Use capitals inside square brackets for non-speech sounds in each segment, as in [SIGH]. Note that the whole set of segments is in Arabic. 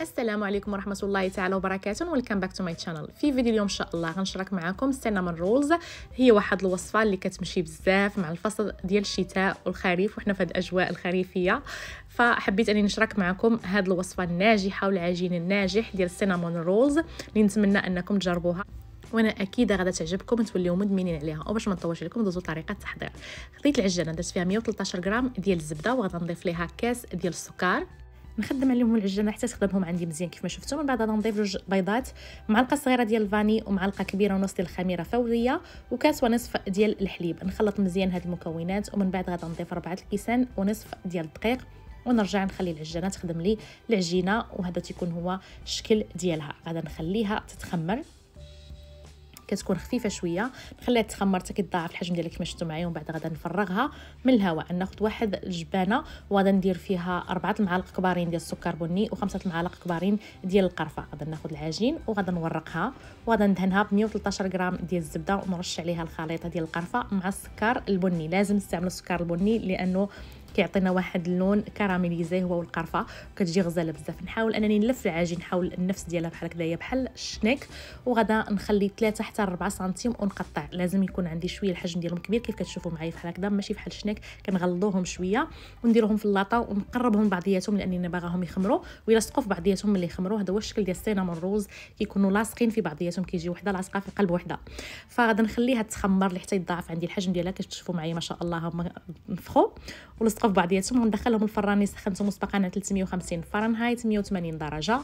السلام عليكم ورحمه الله تعالى وبركاته ويلكم باك تو ماي شانل في فيديو اليوم ان شاء الله غنشارك معكم السينامون رولز هي واحد الوصفه اللي كتمشي بزاف مع الفصل ديال الشتاء والخريف وحنا في الاجواء الخريفيه فحبيت اني نشارك معكم هاد الوصفه الناجحه والعجين الناجح ديال السينامون رولز اللي نتمنى انكم تجربوها وانا اكيد غادا تعجبكم وتوليو مدمنين عليها وباش ما نطولش لكم ندوزو طريقه التحضير خديت العجانه درت فيها 113 غرام ديال الزبده وغادي نضيف ليها كاس ديال السكر نخدم عليهم العجينه حتى تخدمهم عندي مزيان كيف ما شفتوا من بعد غنضيف جوج بيضات معلقه صغيره ديال الفاني ومعلقه كبيره ونص ديال الخميره فوريه وكاس ونصف ديال الحليب نخلط مزيان هاد المكونات ومن بعد غادي نضيف ربعه الكيسان ونصف ديال الدقيق ونرجع نخلي العجينه تخدم لي العجينه وهذا تيكون هو الشكل ديالها غادي نخليها تتخمر كتكون خفيفه شويه نخليها تخمر حتى كيتضاعف الحجم ديالها كما شفتوا معايا ومن بعد غادي نفرغها من الهواء ناخذ واحد الجبانه وغادي ندير فيها أربعة المعالق كبارين ديال السكر بني وخمسة المعالق كبارين ديال القرفه غادي ناخذ العجين وغادي نورقها وغادي ندهنها ب 113 غرام ديال الزبده ونرش عليها الخليطه ديال القرفه مع السكر البني لازم نستعمل السكر البني لانه كيعطينا واحد اللون كراميليزي هو والقرفه كتجي غزاله بزاف نحاول انني نلف العجين نحاول النفس ديالها بحال هكذايا بحال الشنيك وغادا نخلي 3 حتى 4 سنتيم ونقطع لازم يكون عندي شويه الحجم ديالهم كبير كيف كتشوفوا معايا بحال هكذا ماشي بحال الشنيك كنغلضوهم شويه ونديرهم في اللاطه ونقربهم بعضياتهم لاني باغاهم يخمروا ويلصقوا في بعضياتهم ملي يخمروا هذا هو الشكل ديال السينامون روز كيكونوا لاصقين في بعضياتهم كيجي وحده لاصقه في قلب وحده فغادا نخليها تخمر لحتى يتضاعف عندي الحجم ديالها كتشوفوا معايا ما شاء الله هما نفخوا ولصقوا في بعضياتهم وندخلهم الفران سخنتهم مسبقا على 350 فرنهايت 180 درجه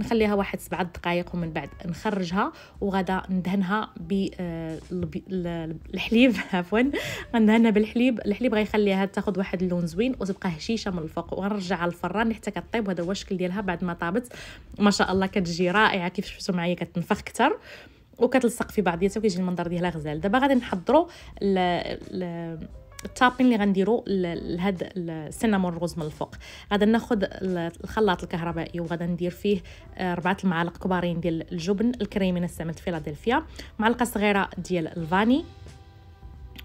نخليها واحد سبعة دقائق ومن بعد نخرجها وغدا ندهنها بالحليب آه، [LAUGHS] عفوا غندهنها بالحليب الحليب غيخليها تاخذ واحد اللون زوين وتبقى هشيشه من الفوق وغنرجعها للفران حتى كطيب وهذا هو الشكل ديالها بعد ما طابت ما شاء الله كتجي رائعه كيف شفتوا معايا كتنفخ كتر وكتلصق في بعضياتها وكيجي المنظر ديالها غزال دابا غادي نحضروا التابين اللي غنديرو لهاد السينامون روز من الفوق غادا ناخد الخلاط الكهربائي وغادا ندير فيه آه، ربعة المعالق كبارين ديال الجبن الكريمي اللي استعملت فيلادلفيا معلقه صغيره ديال الفاني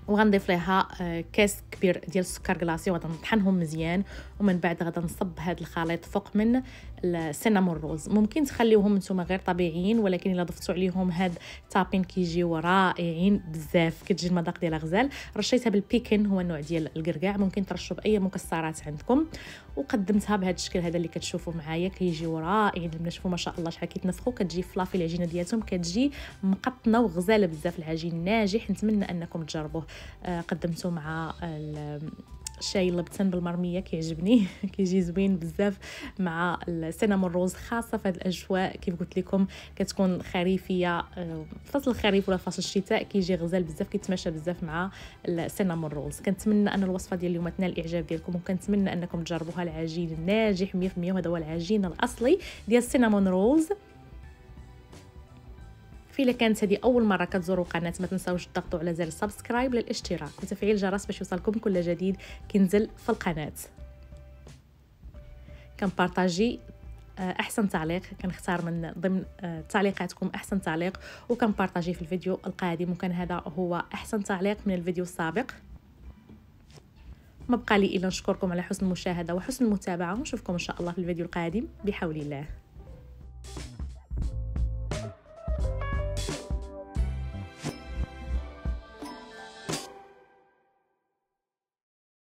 وغنضيف ليها آه، كاس كبير ديال السكر كلاصي وغادي نطحنهم مزيان ومن بعد غادي نصب هذا الخليط فوق من السينامون روز ممكن تخليوهم نتوما غير طبيعيين ولكن الا ضفتوا عليهم هاد التابين كيجيو رائعين بزاف كتجي المذاق ديالها غزال رشيتها بالبيكن هو النوع ديال الكركاع ممكن ترشوا باي مكسرات عندكم وقدمتها بهذا الشكل هذا اللي كتشوفوا معايا كيجيو رائعين البنات شوفوا ما شاء الله شحال كيتنفخوا كتجي فلافي العجينه ديالتهم كتجي مقطنه وغزاله بزاف العجين ناجح نتمنى انكم تجربوه آه، قدمته مع الشاي اللبتن بالمرميه كيعجبني [LAUGHS] كيجي زوين بزاف مع السينامون روز خاصه في هذه الاجواء كيف قلت لكم كتكون خريفيه آه، فصل الخريف ولا فصل الشتاء كيجي غزال بزاف كيتماشى بزاف مع السينامون روز كنتمنى ان الوصفه ديال اليوم تنال الاعجاب ديالكم وكنتمنى انكم تجربوها العجين الناجح 100% وهذا هو العجين الاصلي ديال السينامون روز في كانت هذه أول مرة كتزوروا القناة ما تنساوش تضغطوا على زر سبسكرايب للاشتراك وتفعيل الجرس باش يوصلكم كل جديد كينزل في القناة كنبارطاجي آه، احسن تعليق كنختار من ضمن آه، تعليقاتكم احسن تعليق وكنبارطاجي في الفيديو القادم وكان هذا هو احسن تعليق من الفيديو السابق ما بقى لي الا نشكركم على حسن المشاهده وحسن المتابعه ونشوفكم ان شاء الله في الفيديو القادم بحول الله